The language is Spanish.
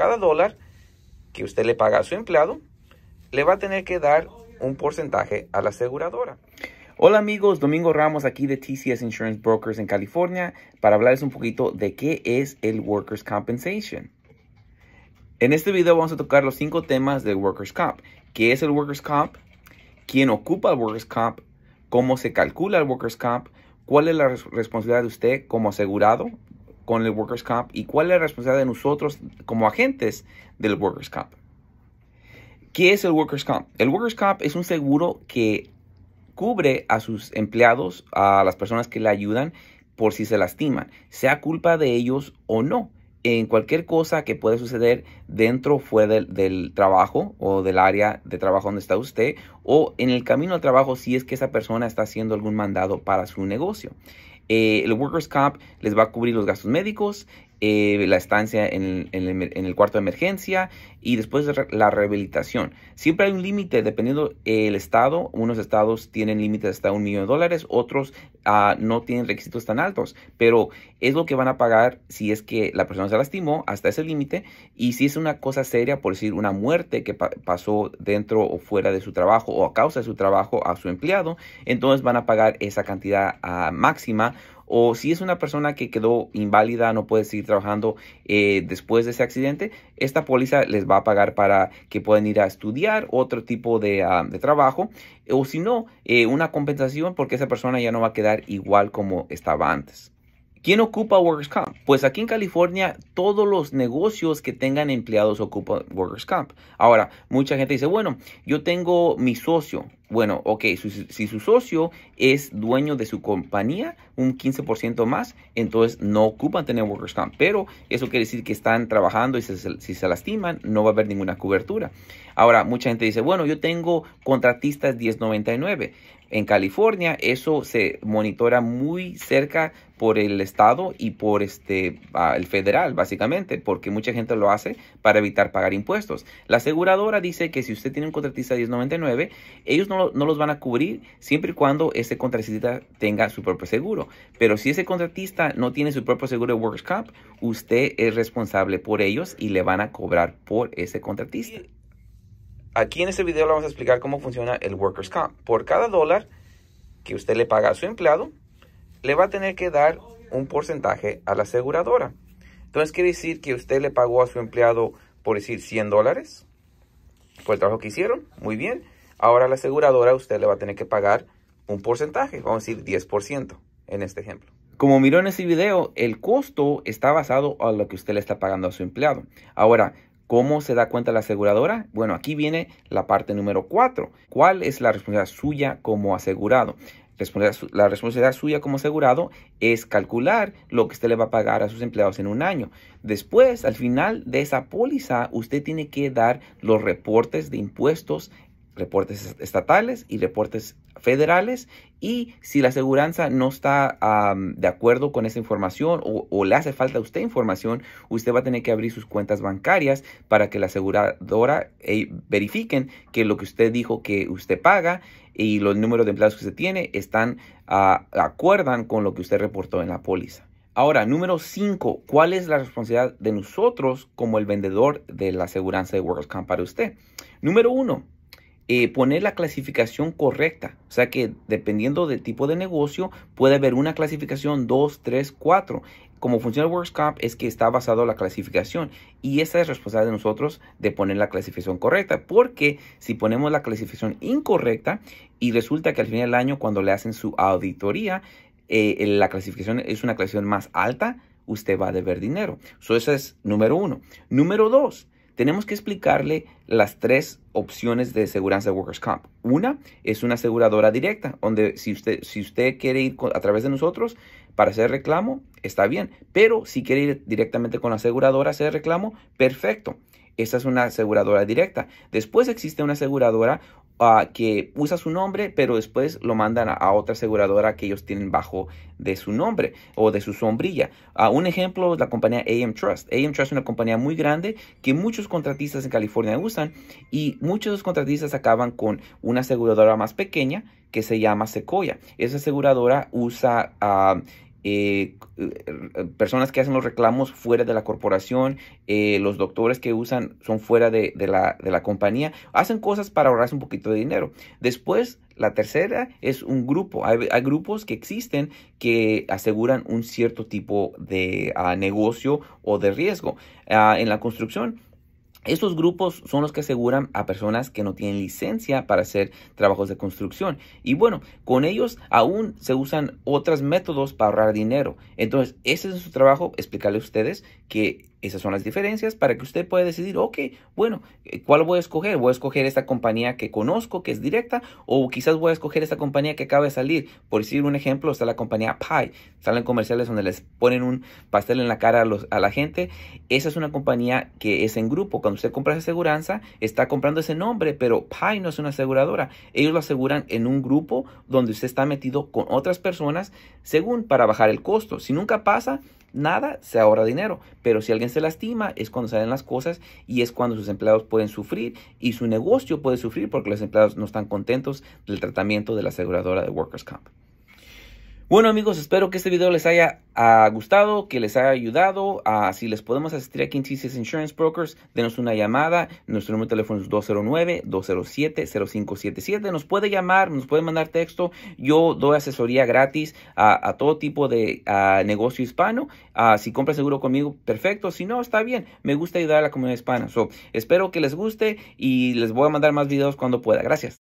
cada dólar que usted le paga a su empleado, le va a tener que dar un porcentaje a la aseguradora. Hola amigos, Domingo Ramos aquí de TCS Insurance Brokers en California para hablarles un poquito de qué es el Workers' Compensation. En este video vamos a tocar los cinco temas del Workers' Comp. ¿Qué es el Workers' Comp? ¿Quién ocupa el Workers' Comp? ¿Cómo se calcula el Workers' Comp? ¿Cuál es la responsabilidad de usted como asegurado con el workers' comp y cuál es la responsabilidad de nosotros como agentes del workers' comp. ¿Qué es el workers' comp? El workers' comp es un seguro que cubre a sus empleados, a las personas que le ayudan por si se lastiman, sea culpa de ellos o no en cualquier cosa que pueda suceder dentro o fuera del, trabajo o del área de trabajo donde está usted o en el camino al trabajo si es que esa persona está haciendo algún mandado para su negocio. Eh, el Workers' Comp les va a cubrir los gastos médicos, eh, la estancia en en el, cuarto de emergencia, y después la rehabilitación. Siempre hay un límite dependiendo el estado. Unos estados tienen límites hasta un millón de dólares, otros ah, no tienen requisitos tan altos, pero es lo que van a pagar si es que la persona se lastimó hasta ese límite y si es una cosa seria, por decir una muerte que pasó dentro o fuera de su trabajo o a causa de su trabajo a su empleado, entonces van a pagar esa cantidad ah, máxima o si es una persona que quedó inválida, no puede seguir trabajando eh, después de ese accidente, esta póliza les va va a pagar para que puedan ir a estudiar otro tipo de, ah, trabajo o si no, eh, una compensación porque esa persona ya no va a quedar igual como estaba antes. ¿Quién ocupa Workers Comp? Pues aquí en California todos los negocios que tengan empleados ocupan Workers Comp. Ahora, mucha gente dice, bueno, yo tengo mi socio. Bueno, ok, si, su socio es dueño de su compañía, un 15% más, entonces no ocupan tener Workers Comp. Pero eso quiere decir que están trabajando y si se lastiman, no va a haber ninguna cobertura. Ahora, mucha gente dice, bueno, yo tengo contratistas 1099 en California, eso se monitora muy cerca por el estado y por este el federal básicamente porque mucha gente lo hace para evitar pagar impuestos la aseguradora dice que si usted tiene un contratista 1099 ellos no, los van a cubrir siempre y cuando ese contratista tenga su propio seguro pero si ese contratista no tiene su propio seguro de works usted es responsable por ellos y le van a cobrar por ese contratista Aquí en este video le vamos a explicar cómo funciona el Workers' Comp. Por cada dólar que usted le paga a su empleado, le va a tener que dar un porcentaje a la aseguradora. Entonces quiere decir que usted le pagó a su empleado, por decir, 100 dólares por el trabajo que hicieron. Muy bien. Ahora a la aseguradora usted le va a tener que pagar un porcentaje, vamos a decir 10% en este ejemplo. Como miró en ese video, el costo está basado a lo que usted le está pagando a su empleado. Ahora, ¿Cómo se da cuenta la aseguradora? Bueno, aquí viene la parte número 4. ¿Cuál es la responsabilidad suya como asegurado? la responsabilidad suya como asegurado es calcular lo que usted le va a pagar a sus empleados en un año. Después, al final de esa póliza, usted tiene que dar los reportes de impuestos reportes estatales y reportes federales y si la aseguranza no está de acuerdo con esa información o, le hace falta a usted información, usted va a tener que abrir sus cuentas bancarias para que la aseguradora verifique eh, verifiquen que lo que usted dijo que usted paga y los números de empleados que usted tiene están ah, acuerdan con lo que usted reportó en la póliza. Ahora, número 5, ¿cuál es la responsabilidad de nosotros como el vendedor de la aseguranza de WorldCom para usted? Número 1, eh, poner la clasificación correcta. O sea que dependiendo del tipo de negocio, puede haber una clasificación 2, 3, 4. Como funciona el es que está basado en la clasificación y esa es responsabilidad de nosotros de poner la clasificación correcta, porque si ponemos la clasificación incorrecta y resulta que al final del año cuando le hacen su auditoría, eh, la clasificación es una clasificación más alta, usted va a deber dinero. Eso es número uno. Número dos, tenemos que explicarle las tres opciones de seguridad de Workers' Comp. Una es una aseguradora directa, donde si usted, si usted quiere ir a través de nosotros para hacer reclamo, está bien. Pero si quiere ir directamente con la aseguradora a hacer reclamo, perfecto. Esta es una aseguradora directa. Después existe una aseguradora ah, que usa su nombre, pero después lo mandan a, otra aseguradora que ellos tienen bajo de su nombre o de su sombrilla. Ah, un ejemplo es la compañía AM Trust. AM Trust es una compañía muy grande que muchos contratistas en California usan y muchos de los contratistas acaban con una aseguradora más pequeña que se llama Sequoia. Esa aseguradora usa... Ah, eh, eh, personas que hacen los reclamos fuera de la corporación, eh, los doctores que usan son fuera de, la, compañía, hacen cosas para ahorrarse un poquito de dinero. Después, la tercera es un grupo. Hay, grupos que existen que aseguran un cierto tipo de ah, negocio o de riesgo. Ah, en la construcción estos grupos son los que aseguran a personas que no tienen licencia para hacer trabajos de construcción. Y bueno, con ellos aún se usan otros métodos para ahorrar dinero. Entonces, ese es su trabajo, explicarle a ustedes que esas son las diferencias para que usted pueda decidir, ok, bueno, eh, ¿cuál voy a escoger? ¿Voy a escoger esta compañía que conozco, que es directa? ¿O quizás voy a escoger esta compañía que acaba de salir? Por decir un ejemplo, está la compañía Pie. Salen comerciales donde les ponen un pastel en la cara a, la gente. Esa es una compañía que es en grupo. Cuando usted compra esa aseguranza, está comprando ese nombre, pero Pie no es una aseguradora. Ellos lo aseguran en un grupo donde usted está metido con otras personas, según para bajar el costo. Si nunca pasa, nada, se ahorra dinero. Pero si alguien se lastima, es cuando salen las cosas y es cuando sus empleados pueden sufrir y su negocio puede sufrir porque los empleados no están contentos del tratamiento de la aseguradora de Workers' Comp. Bueno amigos, espero que este video les haya ah, gustado, que les haya ayudado. Ah, si les podemos asistir aquí en TCS Insurance Brokers, denos una llamada. Nuestro número de teléfono es 209-207-0577. Nos puede llamar, nos puede mandar texto. Yo doy asesoría gratis a todo tipo de ah, negocio hispano. si compra seguro conmigo, perfecto. Si no, está bien. Me gusta ayudar a la comunidad hispana. So, espero que les guste y les voy a mandar más videos cuando pueda. Gracias.